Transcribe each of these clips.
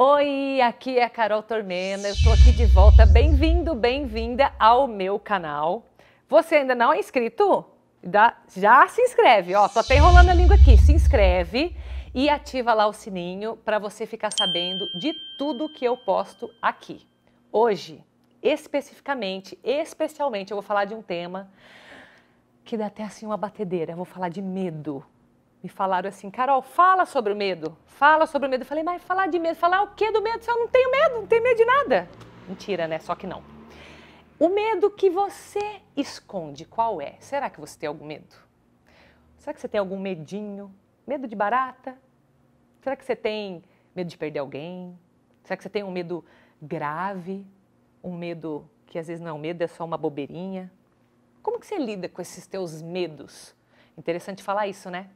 Oi, aqui é a Carol Tormena, eu estou aqui de volta. Bem-vindo, bem-vinda ao meu canal. Você ainda não é inscrito? já se inscreve, ó, tô até enrolando a língua aqui. Se inscreve e ativa lá o sininho para você ficar sabendo de tudo que eu posto aqui. Hoje, especificamente, especialmente, eu vou falar de um tema que dá até assim uma batedeira. Eu vou falar de medo me falaram assim, Carol, fala sobre o medo, fala sobre o medo. Eu falei, mas falar de medo, falar o que do medo? Se eu não tenho medo, não tenho medo de nada. Mentira, né? Só que não. O medo que você esconde, qual é? Será que você tem algum medo? Será que você tem algum medinho? Medo de barata? Será que você tem medo de perder alguém? Será que você tem um medo grave? Um medo que às vezes não é um medo, é só uma bobeirinha? Como que você lida com esses teus medos? Interessante falar isso, né?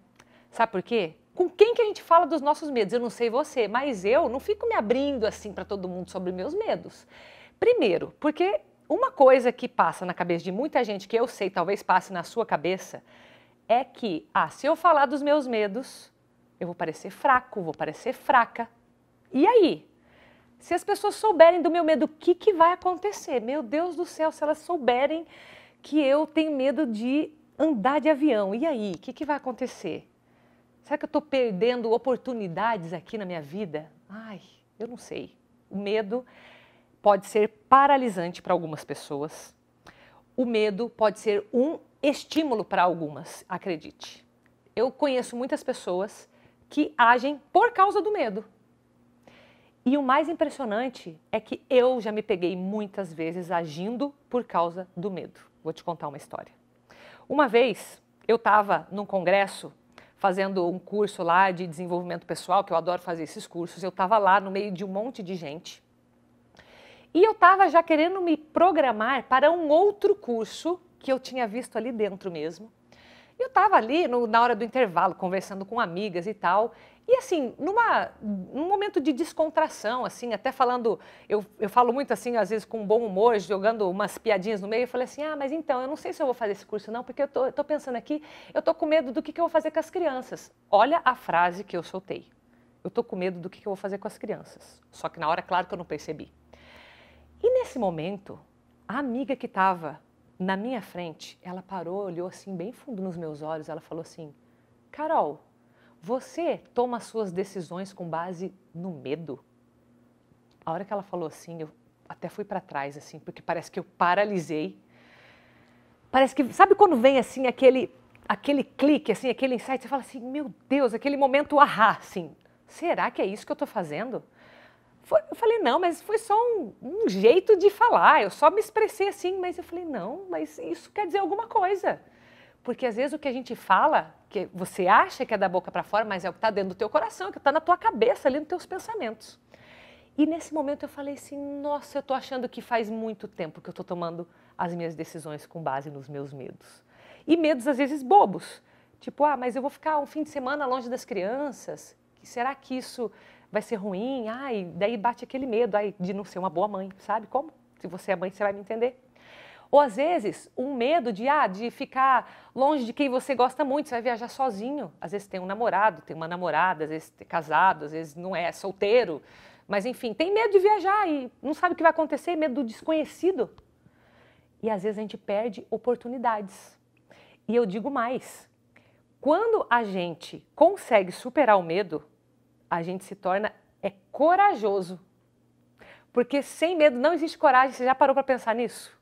Sabe por quê? Com quem que a gente fala dos nossos medos? Eu não sei você, mas eu não fico me abrindo assim para todo mundo sobre meus medos. Primeiro, porque uma coisa que passa na cabeça de muita gente, que eu sei, talvez passe na sua cabeça, é que, ah, se eu falar dos meus medos, eu vou parecer fraco, vou parecer fraca. E aí? Se as pessoas souberem do meu medo, o que, que vai acontecer? Meu Deus do céu, se elas souberem que eu tenho medo de andar de avião, e aí? O que, que vai acontecer? Será que eu estou perdendo oportunidades aqui na minha vida? Ai, eu não sei. O medo pode ser paralisante para algumas pessoas. O medo pode ser um estímulo para algumas, acredite. Eu conheço muitas pessoas que agem por causa do medo. E o mais impressionante é que eu já me peguei muitas vezes agindo por causa do medo. Vou te contar uma história. Uma vez eu estava num congresso fazendo um curso lá de desenvolvimento pessoal, que eu adoro fazer esses cursos. Eu estava lá no meio de um monte de gente. E eu estava já querendo me programar para um outro curso que eu tinha visto ali dentro mesmo. Eu estava ali no, na hora do intervalo, conversando com amigas e tal, e assim, numa, num momento de descontração, assim, até falando, eu, eu falo muito assim, às vezes com bom humor, jogando umas piadinhas no meio, eu falei assim, ah, mas então, eu não sei se eu vou fazer esse curso não, porque eu estou pensando aqui, eu estou com medo do que, que eu vou fazer com as crianças. Olha a frase que eu soltei. Eu estou com medo do que, que eu vou fazer com as crianças. Só que na hora, claro que eu não percebi. E nesse momento, a amiga que estava na minha frente, ela parou, olhou assim bem fundo nos meus olhos, ela falou assim, Carol, você toma suas decisões com base no medo? A hora que ela falou assim, eu até fui para trás, assim, porque parece que eu paralisei. Parece que, sabe quando vem assim aquele aquele clique, assim, aquele insight, você fala assim, meu Deus, aquele momento ahá, assim, será que é isso que eu estou fazendo? Foi, eu falei, não, mas foi só um, um, jeito de falar, eu só me expressei assim, mas eu falei, não, mas isso quer dizer alguma coisa. Porque às vezes o que a gente fala, que você acha que é da boca para fora, mas é o que está dentro do teu coração, é que está na tua cabeça, ali nos teus pensamentos. E nesse momento eu falei assim: nossa, eu estou achando que faz muito tempo que eu estou tomando as minhas decisões com base nos meus medos. E medos às vezes bobos. Tipo, ah, mas eu vou ficar um fim de semana longe das crianças. Será que isso vai ser ruim? Ah, e daí bate aquele medo ai, de não ser uma boa mãe, sabe como? Se você é mãe, você vai me entender. Ou às vezes, um medo de, ah, de ficar longe de quem você gosta muito, você vai viajar sozinho. Às vezes tem um namorado, tem uma namorada, às vezes é casado, às vezes não é, é solteiro. Mas enfim, tem medo de viajar e não sabe o que vai acontecer, medo do desconhecido. E às vezes a gente perde oportunidades. E eu digo mais: quando a gente consegue superar o medo, a gente se torna é corajoso. Porque sem medo não existe coragem. Você já parou para pensar nisso?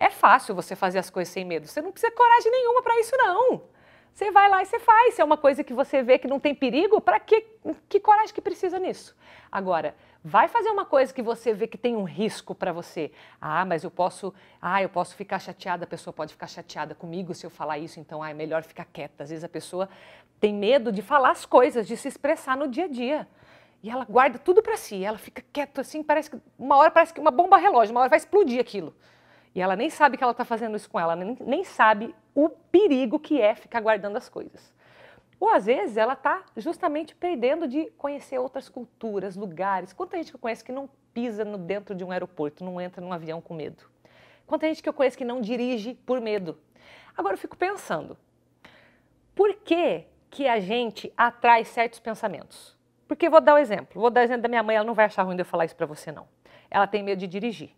É fácil você fazer as coisas sem medo. Você não precisa de coragem nenhuma para isso, não. Você vai lá e você faz. Se é uma coisa que você vê que não tem perigo, para que, que coragem que precisa nisso? Agora, vai fazer uma coisa que você vê que tem um risco para você. Ah, mas eu posso, ah, eu posso ficar chateada, a pessoa pode ficar chateada comigo se eu falar isso, então ah, é melhor ficar quieta. Às vezes a pessoa tem medo de falar as coisas, de se expressar no dia a dia. E ela guarda tudo para si, ela fica quieta assim, parece que uma hora parece que uma bomba relógio, uma hora vai explodir aquilo. E ela nem sabe que ela está fazendo isso com ela, nem, nem sabe o perigo que é ficar guardando as coisas. Ou às vezes ela está justamente perdendo de conhecer outras culturas, lugares. Quanta gente que eu conheço que não pisa no, dentro de um aeroporto, não entra num avião com medo. Quanta gente que eu conheço que não dirige por medo. Agora eu fico pensando, por que, que a gente atrai certos pensamentos? Porque vou dar o um exemplo. Vou dar o um exemplo da minha mãe, ela não vai achar ruim de eu falar isso para você, não. Ela tem medo de dirigir.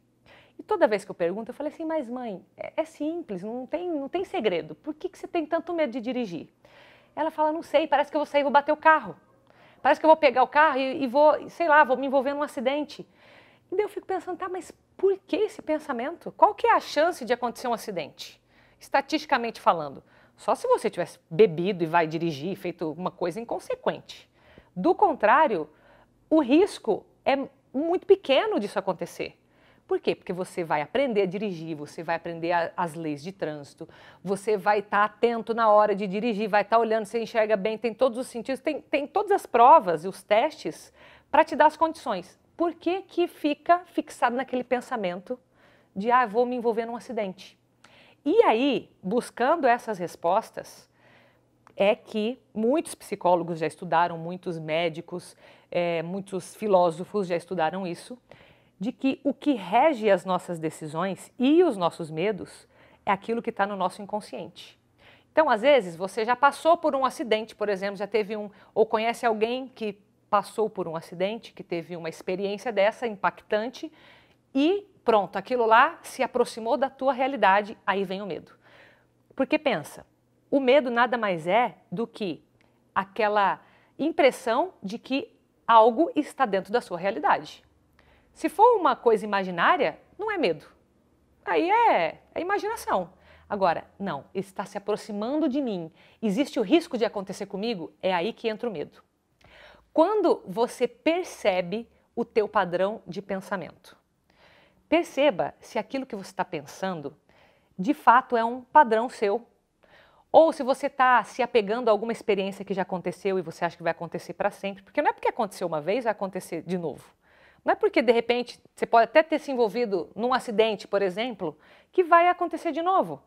E toda vez que eu pergunto, eu falei assim, mas mãe, é, é simples, não tem, não tem segredo. Por que, que você tem tanto medo de dirigir? Ela fala, não sei, parece que eu vou sair e vou bater o carro. Parece que eu vou pegar o carro e, e vou, sei lá, vou me envolver num acidente. E daí eu fico pensando, tá, mas por que esse pensamento? Qual que é a chance de acontecer um acidente? Estatisticamente falando, só se você tivesse bebido e vai dirigir, feito uma coisa inconsequente. Do contrário, o risco é muito pequeno disso acontecer. Por quê? Porque você vai aprender a dirigir, você vai aprender a, as leis de trânsito, você vai estar tá atento na hora de dirigir, vai estar tá olhando, você enxerga bem, tem todos os sentidos, tem, tem todas as provas e os testes para te dar as condições. Por que, que fica fixado naquele pensamento de, ah, vou me envolver num acidente? E aí, buscando essas respostas, é que muitos psicólogos já estudaram, muitos médicos, é, muitos filósofos já estudaram isso, de que o que rege as nossas decisões e os nossos medos é aquilo que está no nosso inconsciente. Então, às vezes, você já passou por um acidente, por exemplo, já teve um, ou conhece alguém que passou por um acidente, que teve uma experiência dessa impactante e pronto, aquilo lá se aproximou da tua realidade, aí vem o medo. Porque pensa, o medo nada mais é do que aquela impressão de que algo está dentro da sua realidade. Se for uma coisa imaginária, não é medo. Aí é, é imaginação. Agora, não, está se aproximando de mim, existe o risco de acontecer comigo, é aí que entra o medo. Quando você percebe o teu padrão de pensamento. Perceba se aquilo que você está pensando de fato é um padrão seu. Ou se você está se apegando a alguma experiência que já aconteceu e você acha que vai acontecer para sempre. Porque não é porque aconteceu uma vez, vai acontecer de novo. Não é porque, de repente, você pode até ter se envolvido num acidente, por exemplo, que vai acontecer de novo.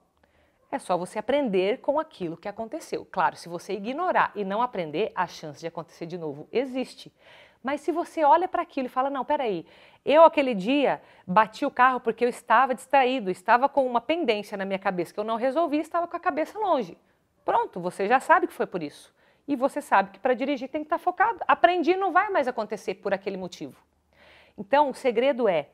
É só você aprender com aquilo que aconteceu. Claro, se você ignorar e não aprender, a chance de acontecer de novo existe. Mas se você olha para aquilo e fala: não, peraí, eu aquele dia bati o carro porque eu estava distraído, estava com uma pendência na minha cabeça que eu não resolvi, estava com a cabeça longe. Pronto, você já sabe que foi por isso. E você sabe que para dirigir tem que estar tá focado. Aprendi, não vai mais acontecer por aquele motivo. Então, o segredo é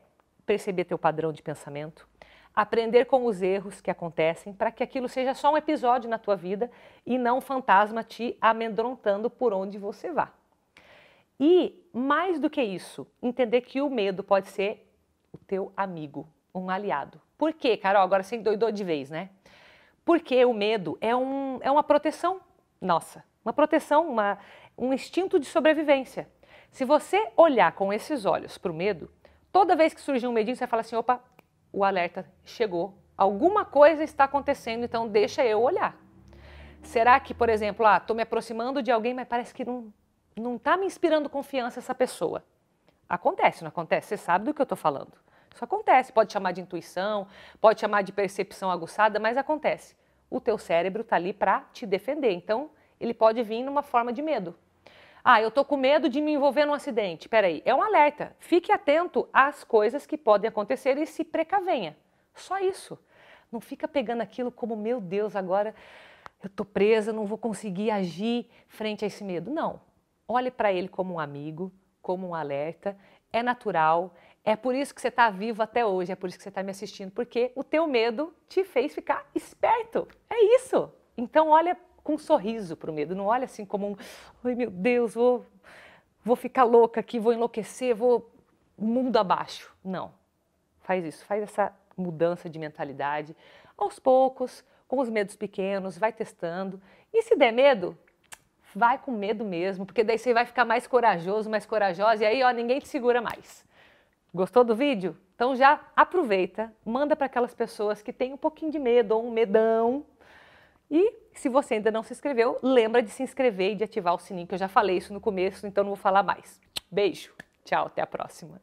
perceber teu padrão de pensamento, aprender com os erros que acontecem para que aquilo seja só um episódio na tua vida e não um fantasma te amedrontando por onde você vá. E mais do que isso, entender que o medo pode ser o teu amigo, um aliado. Por quê, Carol? Agora você endoidou de vez, né? Porque o medo é, um, é uma proteção nossa, uma proteção, uma, um instinto de sobrevivência. Se você olhar com esses olhos para o medo, toda vez que surgir um medinho, você fala assim: opa, o alerta chegou, alguma coisa está acontecendo, então deixa eu olhar. Será que, por exemplo, ah, estou me aproximando de alguém, mas parece que não não está me inspirando confiança essa pessoa? Acontece, não acontece? Você sabe do que eu estou falando. Isso acontece, pode chamar de intuição, pode chamar de percepção aguçada, mas acontece. O teu cérebro está ali para te defender, então ele pode vir numa forma de medo. Ah, eu estou com medo de me envolver num acidente. Peraí, é um alerta. Fique atento às coisas que podem acontecer e se precavenha. Só isso. Não fica pegando aquilo como, meu Deus, agora eu estou presa, não vou conseguir agir frente a esse medo. Não. Olhe para ele como um amigo, como um alerta. É natural. É por isso que você está vivo até hoje, é por isso que você está me assistindo, porque o teu medo te fez ficar esperto. É isso. Então, olha com um sorriso para o medo. Não olha assim como um, ai meu Deus, vou, vou ficar louca aqui, vou enlouquecer, vou mundo abaixo. Não. Faz isso, faz essa mudança de mentalidade aos poucos, com os medos pequenos, vai testando. E se der medo, vai com medo mesmo, porque daí você vai ficar mais corajoso, mais corajosa e aí, ó, ninguém te segura mais. Gostou do vídeo? Então já aproveita, manda para aquelas pessoas que têm um pouquinho de medo ou um medão e se você ainda não se inscreveu, lembra de se inscrever e de ativar o sininho, que eu já falei isso no começo, então não vou falar mais. Beijo, tchau, até a próxima.